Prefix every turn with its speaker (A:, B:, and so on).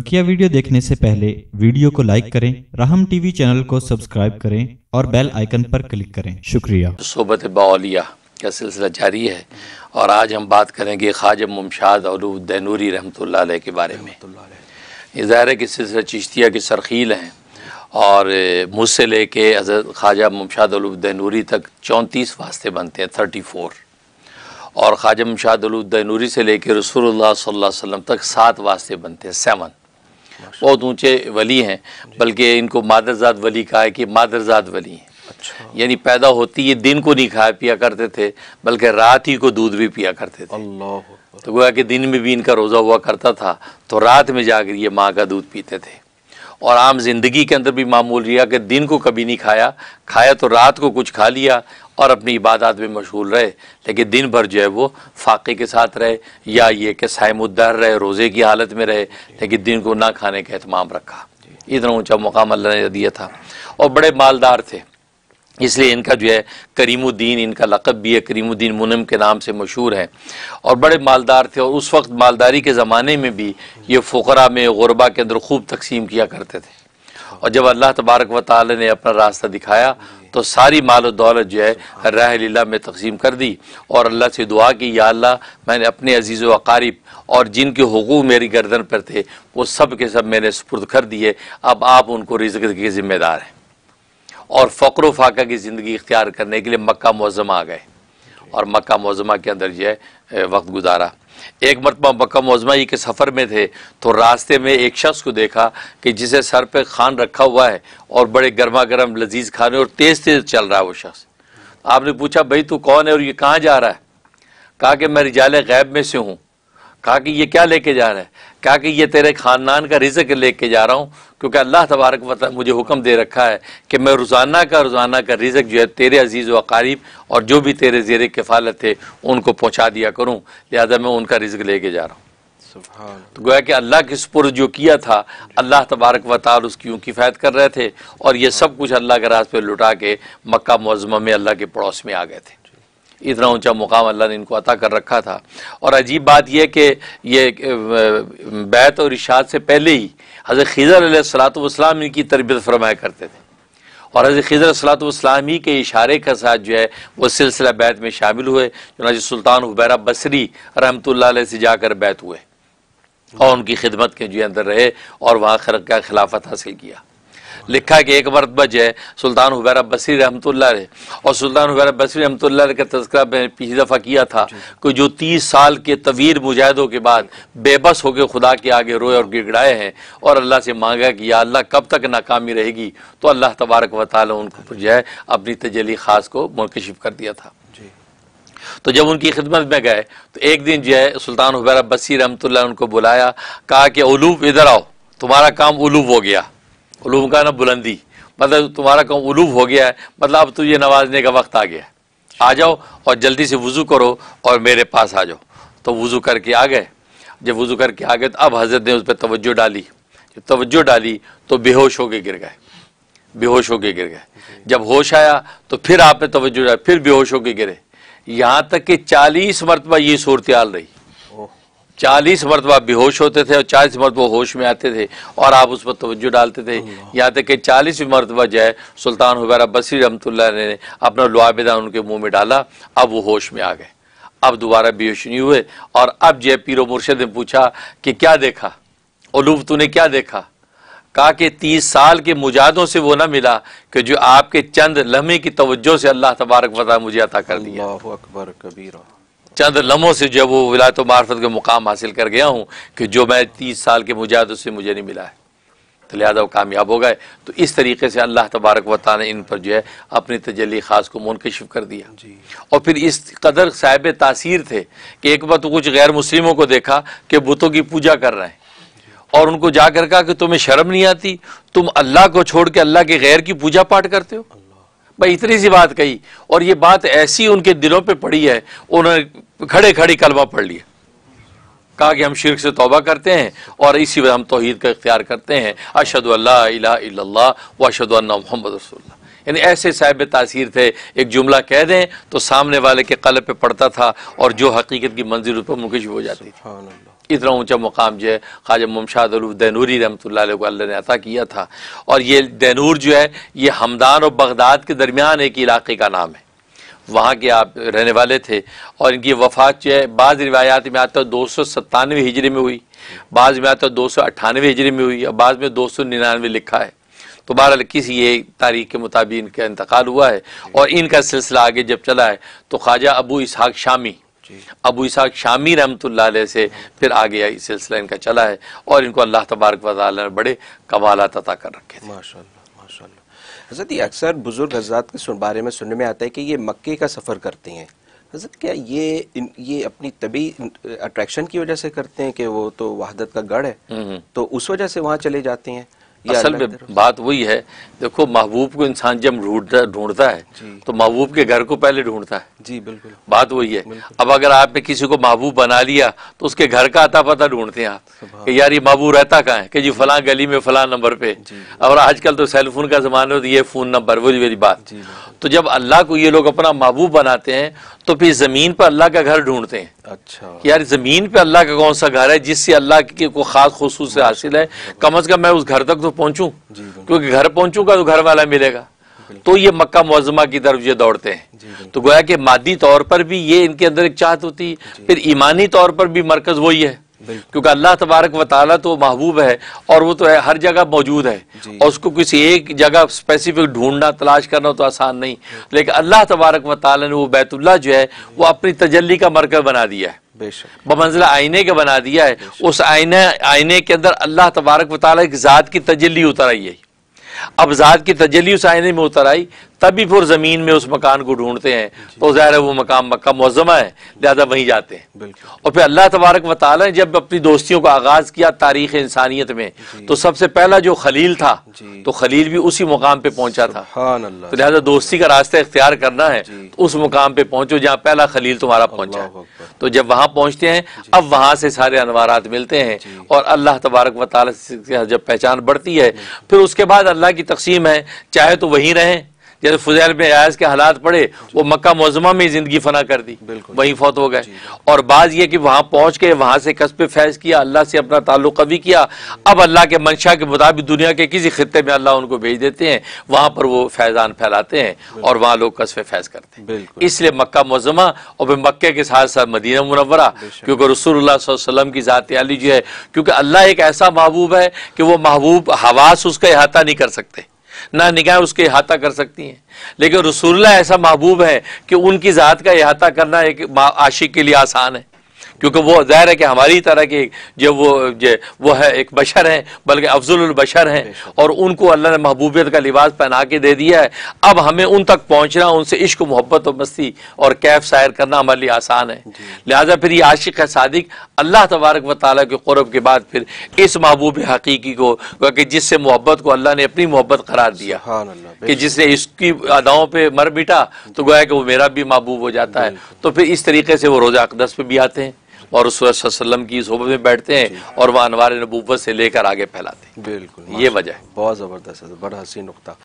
A: बकिया वीडियो देखने से पहले वीडियो को लाइक करें रहम टीवी चैनल को सब्सक्राइब करें और बेल आइकन पर क्लिक करें शुक्रिया सोबत बाउलिया का सिलसिला जारी है और आज हम बात करेंगे ख्वाजा मुमशाद और दैनूरी रहमत के बारे में ज़ाहिर है कि सिलसिला चिश्तिया के सरखील हैं और मुझसे लेके हजरत ख्वाजा मुमशाद दैनूरी तक चौंतीस वास्ते बनते हैं थर्टी फोर और ख्वाजा मुमशाद दैनूरी से लेकर रसूल सल्लल्लाहु अलैहि तक सात वास्ते बनते हैं सेवन बहुत ऊंचे वली हैं बल्कि इनको मादरजात वली कहा है कि मादरजात वली हैं अच्छा। यानी पैदा होती ये दिन को नहीं खाया पिया करते थे बल्कि रात ही को दूध भी पिया करते थे तो गोया कि दिन में भी इनका रोज़ा हुआ करता था तो रात में जाकर ये माँ का दूध पीते थे और आम ज़िंदगी के अंदर भी मामूल रिया कि दिन को कभी नहीं खाया खाया तो रात को कुछ खा लिया और अपनी इबादत में मशहूल रहे लेकिन दिन भर जो है वो फाक़े के साथ रहे या ये कि सायमुद्दार रहे रोज़े की हालत में रहे लेकिन दिन को ना खाने का अहतमाम रखा इतना ऊँचा मुकाम अल्लाह ने दिया था और बड़े मालदार थे इसलिए इनका जो है करीमुद्दीन इनका लक़ब भी है करीमुद्दीन मुनम के नाम से मशहूर है और बड़े मालदार थे और उस वक्त मालदारी के ज़माने में भी ये फ़करा में गुरबा के अंदर खूब तकसीम किया करते थे और जब अल्लाह तबारक व ताली ने अपना रास्ता दिखाया तो सारी माल दौलत जो है रहा में तकसीम कर दी और अल्लाह से दुआ की या अल्लाह मैंने अपने अजीज़ वकारीब और जिनके हकूक मेरी गर्दन पर थे वो सब के सब मैंने सुपुर्द कर दिए अब आप उनको रिजक के ज़िम्मेदार हैं और फ़क्र फाका की ज़िंदगी इख्तियार करने के लिए मक्का मौजमा आ गए और मक्का मौजमा के अंदर जो है वक्त गुजारा एक मरतबा मक्का मौजमाई के सफ़र में थे तो रास्ते में एक शख्स को देखा कि जिसे सर पर खान रखा हुआ है और बड़े गर्मा गर्म लजीज खाने और तेज़ तेज़ चल रहा है वो शख्स आपने पूछा भाई तू कौन है और ये कहाँ जा रहा है कहा कि मैं रिजाल गैब में से हूँ कहा कि ये क्या लेके जा रहा है कहा कि ये तेरे ख़ानदान का रिजक लेके जा रहा हूँ क्योंकि अल्लाह तबारक वत मुझे हुक्म दे रखा है कि मैं रोज़ाना का रोज़ाना का रिजक जो है तेरे अजीज़ व अकारीब और जो भी तेरे जेर किफालत थे उनको पहुँचा दिया करूँ लिहाजा मैं उनका रिजक लेके जा रहा हूँ तो गोया कि अल्लाह के सुपुर जो किया था अल्लाह तबारक वाल उसकी यूँ किफ़ायत कर रहे थे और ये सब कुछ अल्लाह के रास्ते लुटा के मक्का मज़मा में अल्लाह के पड़ोस में आ गए थे इतना ऊंचा मुकाम अल्लाह ने इनको अता कर रखा था और अजीब बात यह कि ये बैत और इशात से पहले ही हज़रत खिज़र सलातम इनकी तरबियत फरमाया करते थे और हज़रत खिज़र सलातम ही के इशारे के साथ जो है वह सिलसिला बैत में शामिल हुए चुनाच सुल्तान हुबैरा बसरी रहमत से जाकर बैत हुए और उनकी खिदमत के जो अंदर रहे और वहाँ खरक का खिलाफत हासिल किया लिखा कि एक मरतबा जो है सुल्तान हुबैर बसरी रहमत ने और सुल्तान हुबैर बसरी रहमत ने का तस्करा मैंने पिछली दफ़ा किया था कि जो तीस साल के तवीर मुजाहिदों के बाद बेबस होकर खुदा के आगे रोए और गिड़गड़ाए हैं और अल्लाह से मांगा कि या अल्लाह कब तक नाकामी रहेगी तो अल्लाह तबारक वाल उनको जो है अपनी तजली खास को मुनकशिफ कर दिया था तो जब उनकी खिदमत में गए तो एक दिन जो है सुल्तान हुबैर बसी रहमत उनको बुलाया कहा कि उलूब इधर आओ तुम्हारा काम उलूब हो गया उलूम का ना बुलंदी मतलब तुम्हारा कहूँ उलूब हो गया है मतलब अब तुझे तो नवाजने का वक्त आ गया आ जाओ और जल्दी से वज़ू करो और मेरे पास आ जाओ तो वज़ू करके आ गए जब वज़ू करके आ गए तो अब हजरत ने उस पर तोज्जो डाली जब तवज्जो डाली तो बेहोश होके गिर गए बेहोश होके गिर गए जब होश आया तो फिर आपने तोज्जो डाली फिर बेहोश होके गिरे यहाँ तक कि चालीस मरतबा ये सूरत हाल रही चालीस मरतबा बेहोश होते थे और चालीस मरतबा होश में आते थे और आप उस पर तोज्जो डालते थे यहाँ तक कि चालीस मरतबा जो है सुल्तान हुबैरा बसी रमतुल्ला ने अपना लुआबेदा उनके मुंह में डाला अब वो होश में आ गए अब दोबारा बेहोश नहीं हुए और अब जय पीरो मुर्शद ने पूछा कि क्या देखा ओलूफ तूने क्या देखा कहा कि तीस साल के मुजादों से वो ना मिला कि जो आपके चंद लम्हे की तवज्जो से अल्लाह तबारक वाला मुझे अता कर दिया अकबर कबीरा चंद लम्हों से जब वो विलायत मार्फत का मुकाम हासिल कर गया हूँ कि जो मैं तीस साल के मुजाहदों से मुझे नहीं मिला है तो लिहाजा वो कामयाब हो गए तो इस तरीके से अल्लाह तबारक वाता ने इन पर जो है अपनी तजली ख़ास को मुनकशिफ कर दिया और फिर इस कदर साहिब तासीर थे कि एक बार तो कुछ गैर मुस्लिमों को देखा कि बुतों की पूजा कर रहे हैं और उनको जाकर कहा कि तुम्हें शर्म नहीं आती तुम अल्लाह को छोड़ के अल्लाह के गैर की पूजा पाठ करते हो इतनी सी बात कही और ये बात ऐसी उनके दिलों पे पड़ी है उन्होंने खड़े खड़े कलमा पढ़ लिया कहा कि हम शिरक से तोबा करते हैं और इसी वजह हम तोहद का इख्तियार करते हैं अशद अल्लाह व अशद मोहम्मद रसोल्ला यानी ऐसे साहिब तासीर थे एक जुमला कह दें तो सामने वाले के कल पे पड़ता था और जो हकीकत की मंजिल उस पर मुकश हो जाती थी इतना ऊंचा मुकाम जो है ख्वाजा ममशाद दैनूरी रहमत को अल्लाह ने अता किया था और ये दैनूर जो है ये हमदान और बगदाद के दरमियान एक इलाके का नाम है वहाँ के आप रहने वाले थे और इनकी वफात जो है बाद रिवायात में आता दो सौ सत्तानवे हिजरी में हुई बाद में आता दो सौ अट्ठानवे हिजरी में हुई और बाद में दो सौ निन्यानवे लिखा है तो बहरहाल किसी ये तारीख के मुताबिक इनका इंतकाल हुआ है और इनका सिलसिला आगे जब चला है तो ख्वाजा अबू इसहाक शामी अबू इसाक शामी रहमत से फिर आगे इस सिलसिला इनका चला है और इनको अल्लाह तबारक वाल ने बड़े कमालत अता कर रखे थे माशा माशा हजरत ये अक्सर बुज़ुर्ग हजरात के सुन बारे में सुनने में आता है कि ये मक्के का सफ़र करते हैं हजरत क्या ये ये अपनी तभी अट्रैक्शन की वजह से करते हैं कि वो तो वहादत का गढ़ है हम्म, हम्म। तो उस वजह से वहाँ चले जाते हैं असल में बात वही है देखो महबूब को इंसान जब ढूंढता ढूंढता है तो महबूब के घर को पहले ढूंढता है जी बिल्कुल बात वही है अब अगर आपने किसी को महबूब बना लिया तो उसके घर का आता पता ढूंढते हैं आप कि यार ये महबूब रहता कहाँ है कि जी फला गली में फला नंबर पे और आजकल तो सेलफोन का ज़माना हो तो ये फ़ोन नंबर वो मेरी बात तो जब अल्लाह को ये लोग अपना महबूब बनाते हैं तो फिर ज़मीन पर अल्लाह का घर ढूंढते हैं अच्छा यार ज़मीन पर अल्लाह का कौन सा घर है जिससे अल्लाह के को ख़ास खसूस हाँ। हासिल है कम अज़ कम मैं उस घर तक तो पहुंचू क्योंकि घर पहुंचूंगा तो घर वाला मिलेगा तो ये मक्का मुआजमा की तरफ ये दौड़ते हैं तो गोया कि मादी तौर पर भी ये इनके अंदर एक चाहत होती है फिर ईमानी तौर पर भी मरकज़ वही है क्योंकि अल्लाह तबारक वाली तो महबूब है और वो तो है हर जगह मौजूद है और उसको किसी एक जगह स्पेसिफिक ढूंढना तलाश करना तो आसान नहीं लेकिन अल्लाह तबारक वाली ने वो बैतुल्ला जो है वो अपनी तजली का मरकज बना दिया है बमंजिला आईने का बना दिया है उस आईने आईने के अंदर अल्लाह तबारक वाली ज़ात की तजली उतर आई है अब ज़ात की तजली उस आईने में उतर आई तब भी फिर ज़मीन में उस मकान को ढूंढते हैं तो ज़ाहिर है वो मकाम मक्का मौजमा है लिहाजा वहीं जाते हैं और फिर अल्लाह तबारक वाल ने जब अपनी दोस्तियों का आगाज़ किया तारीख इंसानियत में तो सबसे पहला जो खलील था तो खलील भी उसी मुकाम पर पहुंचा था तो लिहाजा दोस्ती का रास्ता इख्तियार करना है तो उस मुकाम पर पहुंचो जहाँ पहला खलील तुम्हारा पहुंचा है तो जब वहां पहुंचते हैं अब वहां से सारे अनवारात मिलते हैं और अल्लाह तबारक वाल जब पहचान बढ़ती है फिर उसके बाद अल्लाह की तकसीम है चाहे तो वहीं रहें जैसे फुजैल में आयाज के हालात पड़े वो मक्का मौजमा में ज़िंदगी फना कर दी वहीं फौत हो गए और बाज़ ये कि वहाँ पहुँच के वहाँ से कस्ब फैज़ किया अल्लाह से अपना ताल्लुक कवि किया अब अल्लाह के मंशा के मुताबिक दुनिया के किसी खत्े में अल्लाह उनको भेज देते हैं वहां पर वो फैज़ान फैलाते हैं और वहाँ लोग कस्ब फैज़ करते हैं इसलिए मक्का मौज़मा और फिर मक्के के साथ साथ मदीना मुनवरा क्योंकि रसूल की ज़ात आली जो है क्योंकि अल्लाह एक ऐसा महबूब है कि वो महबूब हवास उसका अहाता नहीं कर सकते ना निगाहें उसके अहाता कर सकती हैं लेकिन रसूल्ला ऐसा महबूब है कि उनकी ज़ात का अहाता करना एक आशिक के लिए आसान है क्योंकि वो ज़ाहिर है कि हमारी तरह के जो वो जो वो है एक बशर हैं बल्कि अफजलबशर हैं और उनको अल्लाह ने महबूबियत का लिबास पहना के दे दिया है अब हमें उन तक पहुँचना उनसे इश्क मोहब्बत और मस्ती और कैफ शायर करना हमारे लिए आसान है लिहाजा फिर ये आशिक है सादिक अल्लाह तबारक व ताली के क़ुरब के बाद फिर इस महबूब हकीकी को कि जिससे मोहब्बत को अल्लाह ने अपनी मोहब्बत करार दिया कि जिसने इसकी अदाओं पर मर बिटा तो गोया कि वो मेरा भी महबूब हो जाता है तो फिर इस तरीके से वो रोज़ा अकदस पे भी आते हैं और सूरज की सोबत में बैठते हैं और वह अनवार नबूबत से लेकर आगे फैलाते हैं बिल्कुल ये वजह है बहुत ज़बरदस्त है बड़ा हसी नुकता